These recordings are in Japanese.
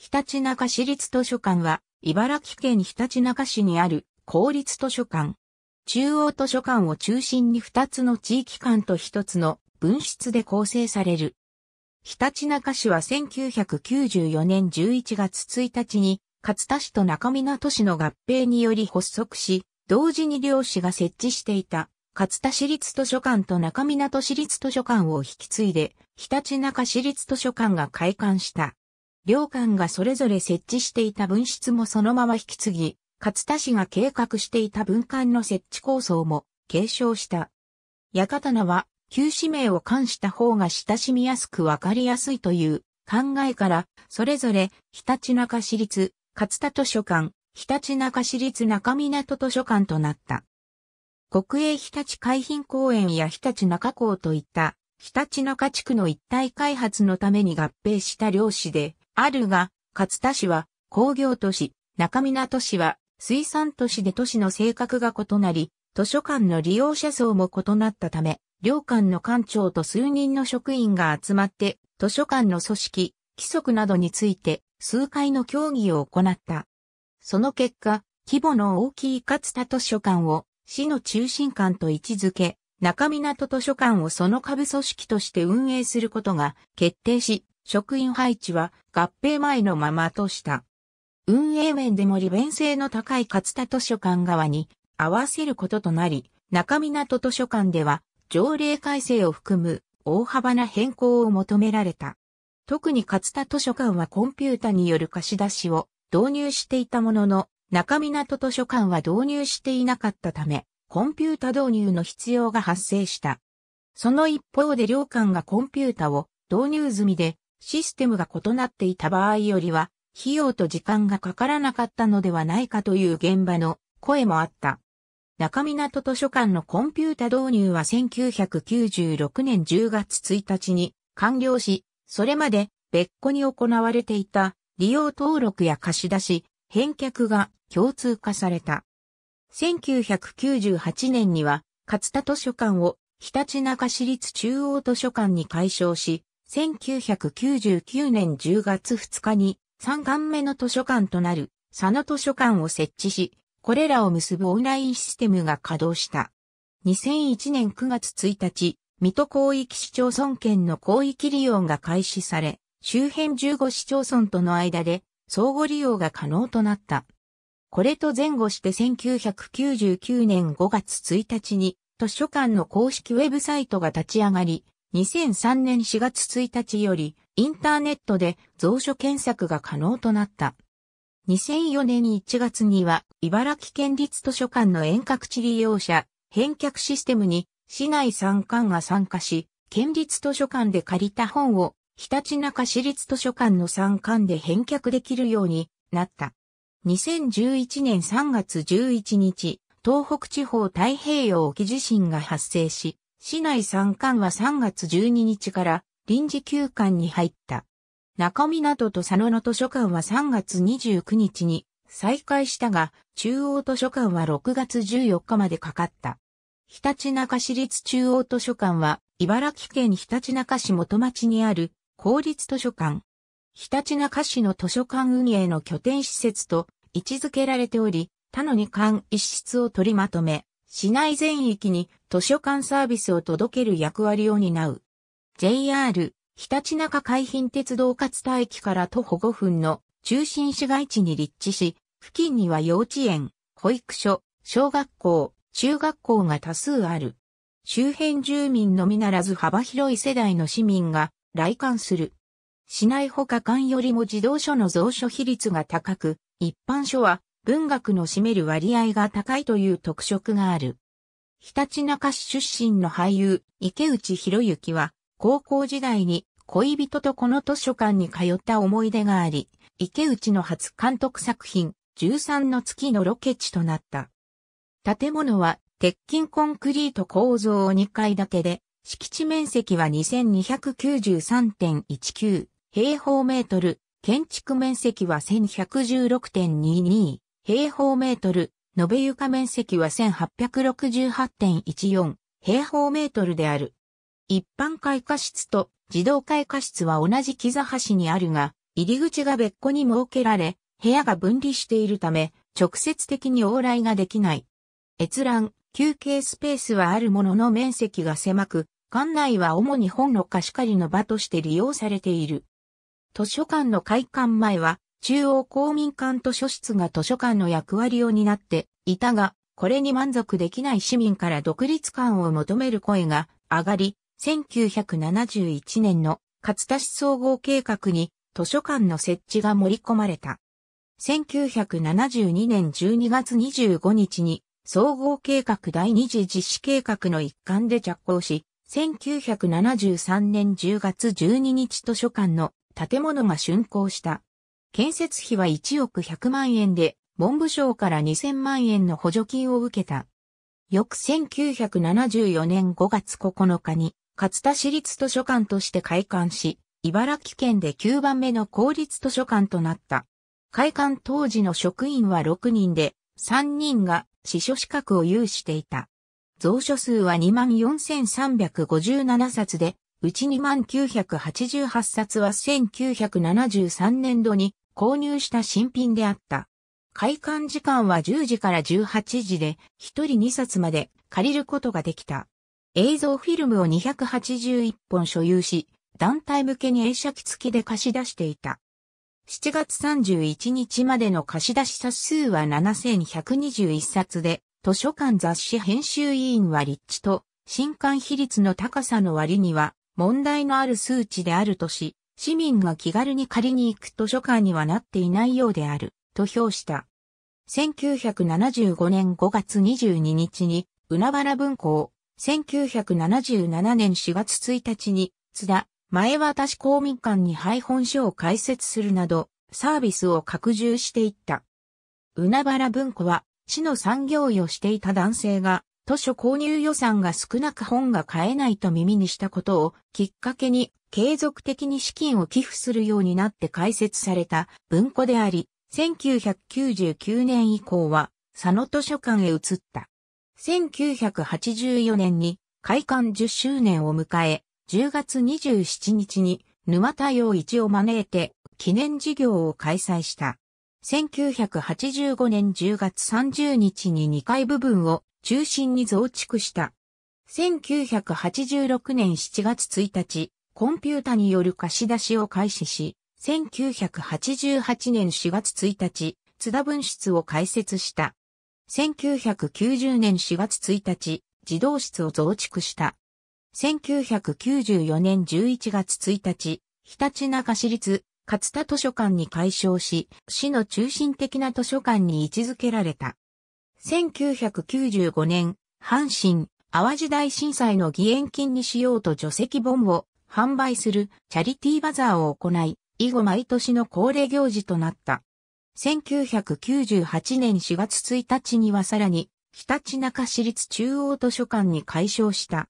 ひたちなか市立図書館は、茨城県ひたちなか市にある公立図書館。中央図書館を中心に2つの地域間と1つの分室で構成される。ひたちなか市は1994年11月1日に、勝田市と中港市の合併により発足し、同時に両市が設置していた、勝田市立図書館と中港市立図書館を引き継いで、ひたちなか市立図書館が開館した。両館がそれぞれ設置していた分室もそのまま引き継ぎ、勝田氏が計画していた分館の設置構想も継承した。館名は、旧市名を冠した方が親しみやすくわかりやすいという考えから、それぞれ、ひたちなか市立、勝田図書館、ひたちなか市立中港図書館となった。国営ひたち海浜公園やひたち中港といった、ひたち中地区の一体開発のために合併した漁師で、あるが、勝田市は工業都市、中港市は水産都市で都市の性格が異なり、図書館の利用者層も異なったため、両館の館長と数人の職員が集まって、図書館の組織、規則などについて数回の協議を行った。その結果、規模の大きい勝田図書館を市の中心館と位置づけ、中港図書館をその下部組織として運営することが決定し、職員配置は合併前のままとした。運営面でも利便性の高い勝田図書館側に合わせることとなり、中港図書館では条例改正を含む大幅な変更を求められた。特に勝田図書館はコンピュータによる貸し出しを導入していたものの、中港図書館は導入していなかったため、コンピュータ導入の必要が発生した。その一方で両館がコンピュータを導入済みで、システムが異なっていた場合よりは、費用と時間がかからなかったのではないかという現場の声もあった。中港図書館のコンピュータ導入は1996年10月1日に完了し、それまで別個に行われていた利用登録や貸し出し、返却が共通化された。1998年には、勝田図書館をひたちなか市立中央図書館に改称し、1999年10月2日に3館目の図書館となる佐野図書館を設置し、これらを結ぶオンラインシステムが稼働した。2001年9月1日、水戸広域市町村圏の広域利用が開始され、周辺15市町村との間で相互利用が可能となった。これと前後して1999年5月1日に図書館の公式ウェブサイトが立ち上がり、2003年4月1日よりインターネットで蔵書検索が可能となった。2004年1月には茨城県立図書館の遠隔地利用者返却システムに市内参館が参加し、県立図書館で借りた本をひたちなか市立図書館の参館で返却できるようになった。2011年3月11日、東北地方太平洋沖地震が発生し、市内三冠は3月12日から臨時休館に入った。中港と佐野の図書館は3月29日に再開したが、中央図書館は6月14日までかかった。ひたちなか市立中央図書館は、茨城県ひたちなか市元町にある公立図書館。ひたちなか市の図書館運営の拠点施設と位置づけられており、他の二館一室を取りまとめ、市内全域に図書館サービスを届ける役割を担う。JR、ひたちなか海浜鉄道勝田駅から徒歩5分の中心市街地に立地し、付近には幼稚園、保育所、小学校、中学校が多数ある。周辺住民のみならず幅広い世代の市民が来館する。市内ほか館よりも児童書の蔵書比率が高く、一般書は文学の占める割合が高いという特色がある。ひたちなか市出身の俳優、池内博之は、高校時代に恋人とこの図書館に通った思い出があり、池内の初監督作品、13の月のロケ地となった。建物は鉄筋コンクリート構造を2階建てで、敷地面積は2293.19平方メートル、建築面積は1116.22平方メートル、延べ床面積は1868.14平方メートルである。一般開花室と自動開花室は同じ木座橋にあるが、入り口が別個に設けられ、部屋が分離しているため、直接的に往来ができない。閲覧、休憩スペースはあるものの面積が狭く、館内は主に本の貸し借りの場として利用されている。図書館の開館前は、中央公民館図書室が図書館の役割を担っていたが、これに満足できない市民から独立感を求める声が上がり、1971年の勝田市総合計画に図書館の設置が盛り込まれた。1972年12月25日に総合計画第二次実施計画の一環で着工し、1973年10月12日図書館の建物が竣工した。建設費は1億100万円で、文部省から2000万円の補助金を受けた。翌1974年5月9日に、勝田市立図書館として開館し、茨城県で9番目の公立図書館となった。開館当時の職員は6人で、3人が司書資格を有していた。蔵書数は24,357冊で、うち2988冊は1973年度に購入した新品であった。開館時間は10時から18時で、1人2冊まで借りることができた。映像フィルムを281本所有し、団体向けに映写機付きで貸し出していた。7月31日までの貸し出し冊数は7121冊で、図書館雑誌編集委員は立地と、新刊比率の高さの割には、問題のある数値であるとし、市民が気軽に借りに行く図書館にはなっていないようである、と評した。1975年5月22日に、海原文庫を、1977年4月1日に、津田、前渡し公民館に配本書を開設するなど、サービスを拡充していった。海原文庫は、市の産業医をしていた男性が、図書購入予算が少なく本が買えないと耳にしたことをきっかけに継続的に資金を寄付するようになって開設された文庫であり、1999年以降は佐野図書館へ移った。1984年に開館10周年を迎え、10月27日に沼田洋一を招いて記念事業を開催した。1985年10月30日に2階部分を中心に増築した。1986年7月1日、コンピュータによる貸し出しを開始し、1988年4月1日、津田分室を開設した。1990年4月1日、児童室を増築した。1994年11月1日、ひたちなか市立勝田図書館に改称し、市の中心的な図書館に位置づけられた。1995年、阪神、淡路大震災の義援金にしようと除籍本を販売するチャリティーバザーを行い、以後毎年の恒例行事となった。1998年4月1日にはさらに、ひたちなか市立中央図書館に改称した。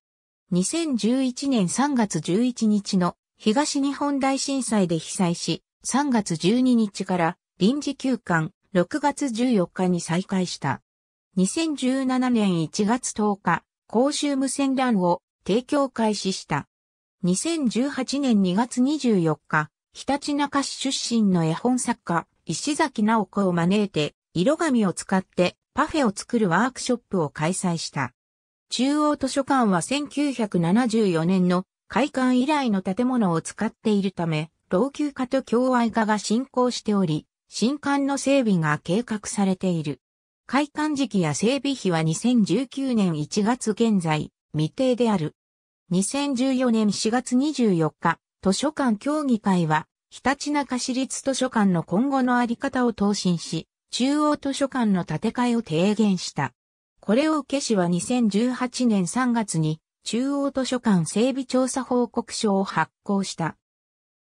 2011年3月11日の東日本大震災で被災し、3月12日から臨時休館、6月14日に再開した。2017年1月10日、公衆無線 LAN を提供開始した。2018年2月24日、ひたちなか市出身の絵本作家、石崎直子を招いて、色紙を使ってパフェを作るワークショップを開催した。中央図書館は1974年の開館以来の建物を使っているため、老朽化と共愛化が進行しており、新館の整備が計画されている。開館時期や整備費は2019年1月現在、未定である。2014年4月24日、図書館協議会は、ひたちなか市立図書館の今後のあり方を答申し、中央図書館の建て替えを提言した。これを受け市は2018年3月に中央図書館整備調査報告書を発行した。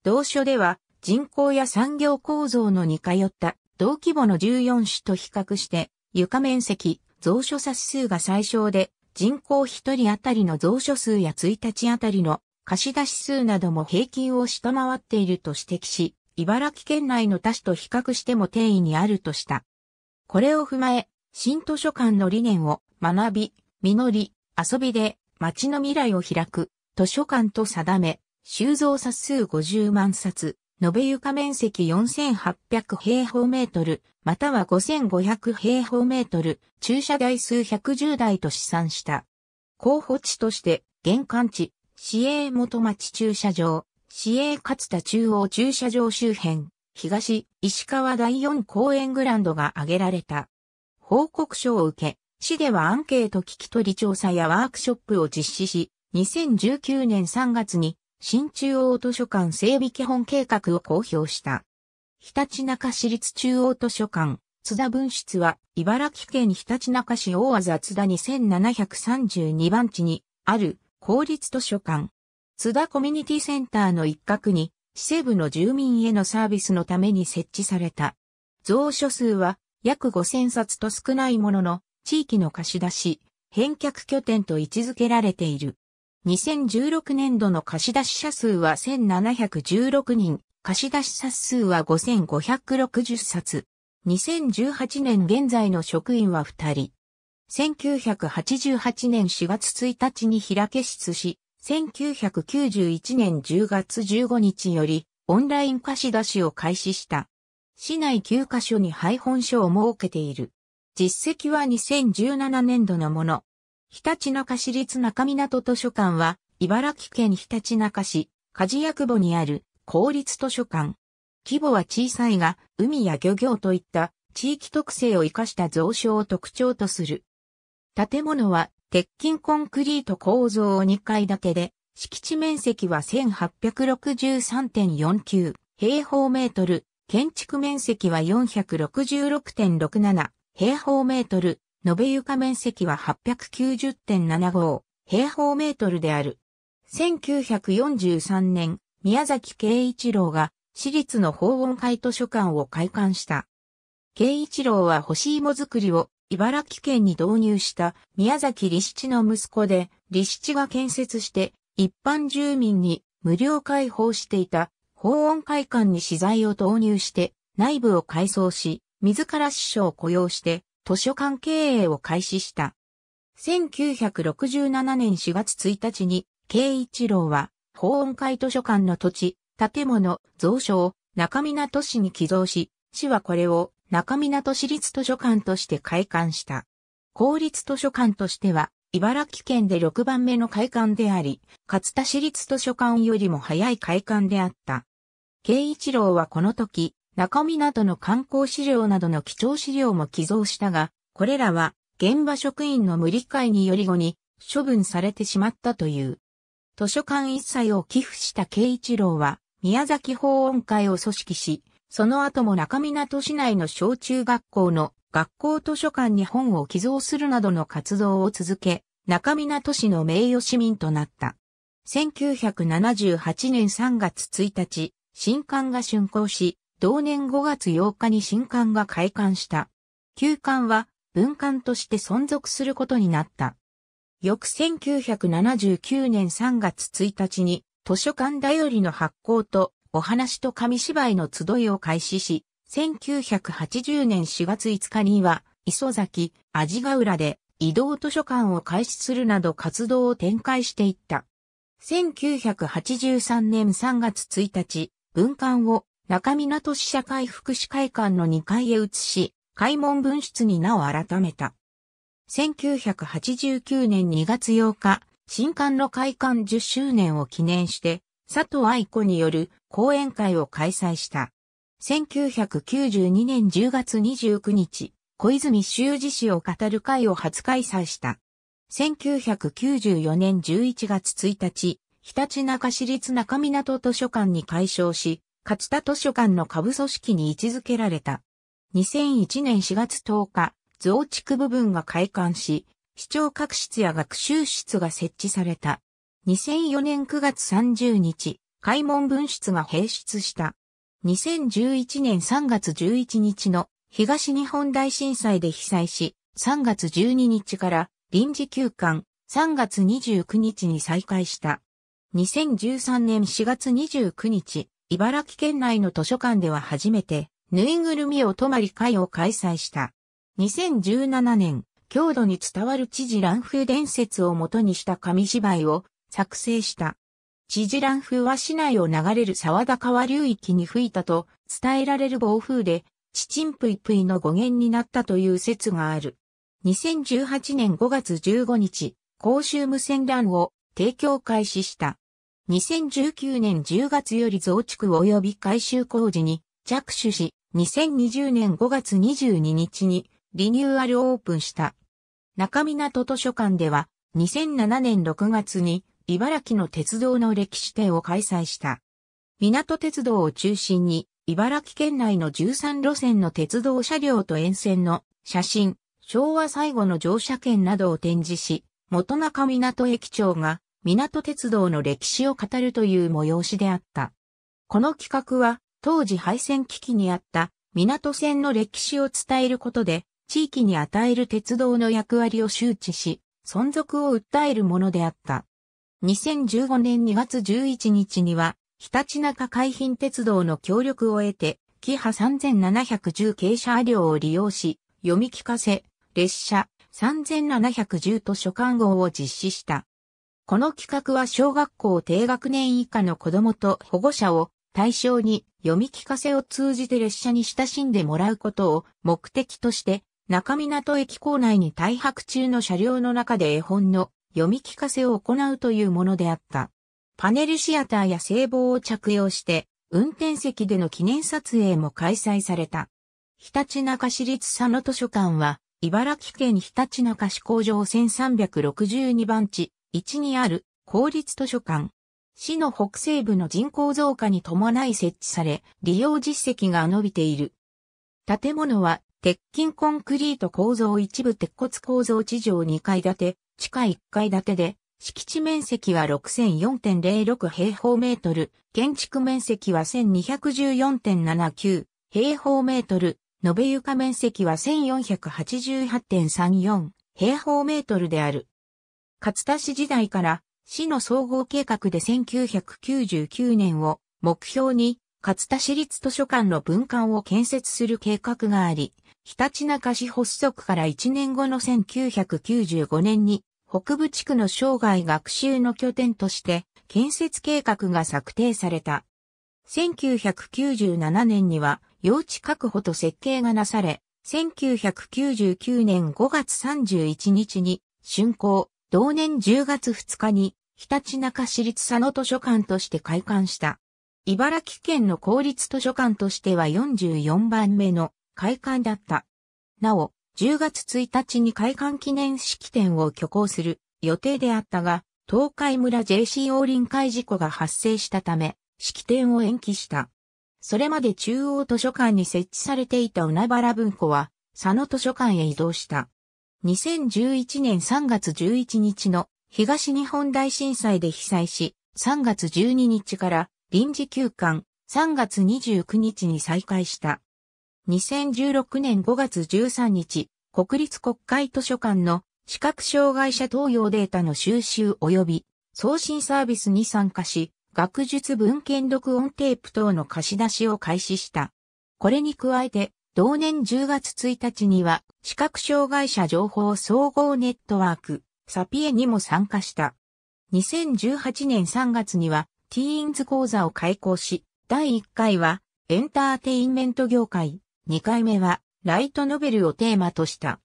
同書では人口や産業構造の似通った同規模の14種と比較して床面積、蔵書冊数が最小で、人口1人当たりの蔵書数や1日当たりの貸し出し数なども平均を下回っていると指摘し、茨城県内の他市と比較しても定位にあるとした。これを踏まえ、新図書館の理念を学び、実り、遊びで街の未来を開く図書館と定め、収蔵冊数50万冊、延べ床面積4800平方メートル、または5500平方メートル、駐車台数110台と試算した。候補地として、玄関地、市営元町駐車場、市営勝田中央駐車場周辺、東、石川第4公園グランドが挙げられた。報告書を受け、市ではアンケート聞き取り調査やワークショップを実施し、2019年3月に新中央図書館整備基本計画を公表した。ひたちなか市立中央図書館、津田分室は、茨城県ひたちなか市大和津田2732番地にある公立図書館。津田コミュニティセンターの一角に、市西部の住民へのサービスのために設置された。蔵書数は約5000冊と少ないものの、地域の貸し出し、返却拠点と位置づけられている。2016年度の貸出者数は1716人、貸出冊数は5560冊。2018年現在の職員は2人。1988年4月1日に開け室し、1991年10月15日よりオンライン貸し出しを開始した。市内9カ所に配本所を設けている。実績は2017年度のもの。ひたちなか市立中港図書館は、茨城県ひたちなか市、梶役久にある公立図書館。規模は小さいが、海や漁業といった地域特性を生かした蔵書を特徴とする。建物は鉄筋コンクリート構造を2階建てで、敷地面積は1863.49平方メートル、建築面積は466.67平方メートル、延べ床面積は890.75平方メートルである。1943年、宮崎慶一郎が私立の法音会図書館を開館した。慶一郎は干し芋作りを茨城県に導入した宮崎理七の息子で、理七が建設して一般住民に無料開放していた法音会館に資材を投入して内部を改装し、自ら師匠を雇用して図書館経営を開始した。1967年4月1日に、慶一郎は、法音会図書館の土地、建物、蔵書を中港市に寄贈し、市はこれを中港市立図書館として開館した。公立図書館としては、茨城県で6番目の開館であり、勝田市立図書館よりも早い開館であった。慶一郎はこの時、中港の観光資料などの貴重資料も寄贈したが、これらは現場職員の無理解により後に処分されてしまったという。図書館一切を寄付した慶一郎は宮崎法音会を組織し、その後も中港市内の小中学校の学校図書館に本を寄贈するなどの活動を続け、中港市の名誉市民となった。1978年3月1日、新刊が竣工し、同年5月8日に新館が開館した。旧館は文館として存続することになった。翌1979年3月1日に図書館だよりの発行とお話と紙芝居の集いを開始し、1980年4月5日には磯崎、味ヶ浦で移動図書館を開始するなど活動を展開していった。1983年3月1日、文館を中港市社会福祉会館の2階へ移し、開門分室に名を改めた。1989年2月8日、新館の開館10周年を記念して、佐藤愛子による講演会を開催した。1992年10月29日、小泉修二氏を語る会を初開催した。1994年11月1日、ひたちなか市立中港図書館に改称し、勝田図書館の下部組織に位置づけられた。2001年4月10日、増築部分が開館し、市長各室や学習室が設置された。2004年9月30日、開門分室が閉室した。2011年3月11日の東日本大震災で被災し、3月12日から臨時休館、3月29日に再開した。2013年4月29日、茨城県内の図書館では初めて、ぬいぐるみお泊まり会を開催した。2017年、郷土に伝わる知事乱風伝説をもとにした紙芝居を作成した。知事乱風は市内を流れる沢田川流域に吹いたと伝えられる暴風で、チチンプイプイの語源になったという説がある。2018年5月15日、公衆無線 LAN を提供開始した。2019年10月より増築及び改修工事に着手し、2020年5月22日にリニューアルオープンした。中港図書館では2007年6月に茨城の鉄道の歴史展を開催した。港鉄道を中心に茨城県内の13路線の鉄道車両と沿線の写真、昭和最後の乗車券などを展示し、元中港駅長が港鉄道の歴史を語るという催しであった。この企画は、当時廃線危機にあった港線の歴史を伝えることで、地域に与える鉄道の役割を周知し、存続を訴えるものであった。2015年2月11日には、ひたちなか海浜鉄道の協力を得て、キハ3710傾斜両を利用し、読み聞かせ、列車3710図書館号を実施した。この企画は小学校低学年以下の子供と保護者を対象に読み聞かせを通じて列車に親しんでもらうことを目的として中港駅構内に大白中の車両の中で絵本の読み聞かせを行うというものであった。パネルシアターや聖望を着用して運転席での記念撮影も開催された。ひたちなか市立佐野図書館は茨城県ひたちなか市工場1362番地1にある公立図書館。市の北西部の人口増加に伴い設置され、利用実績が伸びている。建物は、鉄筋コンクリート構造一部鉄骨構造地上2階建て、地下1階建てで、敷地面積は6004.06平方メートル、建築面積は1214.79平方メートル、延べ床面積は1488.34平方メートルである。勝田市時代から市の総合計画で1999年を目標に勝田市立図書館の文館を建設する計画があり、ひたちなか市発足から1年後の1995年に北部地区の生涯学習の拠点として建設計画が策定された。1997年には用地確保と設計がなされ、1999年5月31日に竣工、同年10月2日に、ひたちなか市立佐野図書館として開館した。茨城県の公立図書館としては44番目の開館だった。なお、10月1日に開館記念式典を挙行する予定であったが、東海村 JCO 臨海事故が発生したため、式典を延期した。それまで中央図書館に設置されていた海原文庫は、佐野図書館へ移動した。2011年3月11日の東日本大震災で被災し、3月12日から臨時休館、3月29日に再開した。2016年5月13日、国立国会図書館の視覚障害者登用データの収集及び送信サービスに参加し、学術文献録音テープ等の貸し出しを開始した。これに加えて、同年10月1日には、視覚障害者情報総合ネットワーク、サピエにも参加した。2018年3月には、ティーンズ講座を開講し、第1回は、エンターテインメント業界、2回目は、ライトノベルをテーマとした。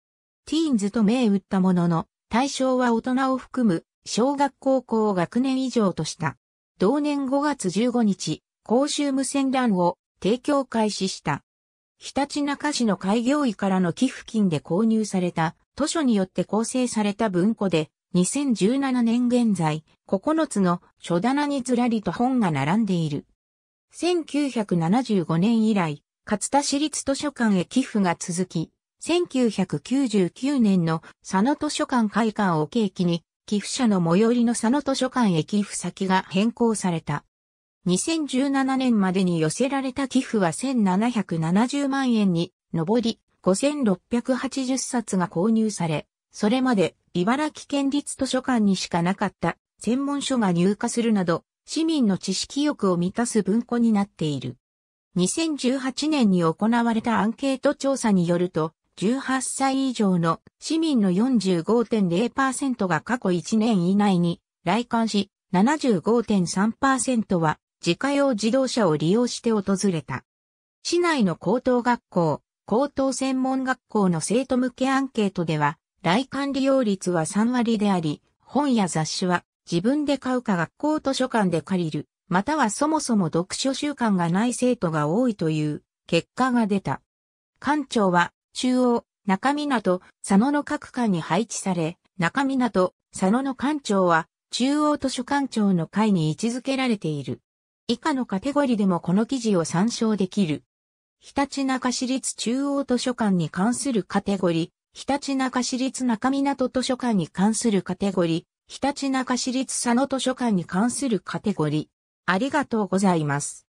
ティーンズと銘打ったものの、対象は大人を含む、小学高校学年以上とした。同年5月15日、公衆無線 LAN を提供開始した。ひたちなか市の開業医からの寄付金で購入された図書によって構成された文庫で、2017年現在、9つの書棚にずらりと本が並んでいる。1975年以来、勝田市立図書館へ寄付が続き、1999年の佐野図書館開館を契機に、寄付者の最寄りの佐野図書館へ寄付先が変更された。2017年までに寄せられた寄付は1770万円に上り、5680冊が購入され、それまで茨城県立図書館にしかなかった専門書が入荷するなど、市民の知識欲を満たす文庫になっている。2018年に行われたアンケート調査によると、18歳以上の市民の45.0%が過去1年以内に来館し、75.3%は自家用自動車を利用して訪れた。市内の高等学校、高等専門学校の生徒向けアンケートでは、来館利用率は3割であり、本や雑誌は自分で買うか学校図書館で借りる、またはそもそも読書習慣がない生徒が多いという結果が出た。館長は中央、中港、佐野の各館に配置され、中港、佐野の館長は中央図書館長の会に位置づけられている。以下のカテゴリでもこの記事を参照できる。ひたちなか市立中央図書館に関するカテゴリ、ひたちなか市立中港図書館に関するカテゴリ、ひたちなか市立佐野図書館に関するカテゴリ。ありがとうございます。